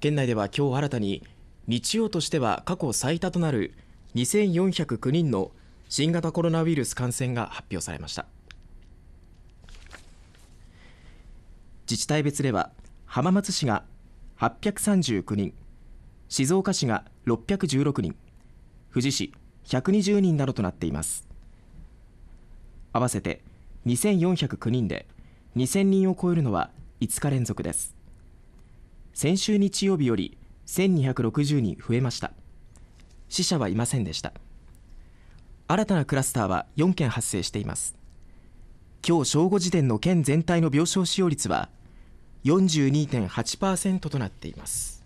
県内では今日新たに日曜としては過去最多となる2409人の新型コロナウイルス感染が発表されました自治体別では浜松市が839人静岡市が616人富士市120人などとなっています合わせて2409人で2000人を超えるのは5日連続です先週日曜日より1260人増えました死者はいませんでした新たなクラスターは4件発生しています今日正午時点の県全体の病床使用率は42.8%となっています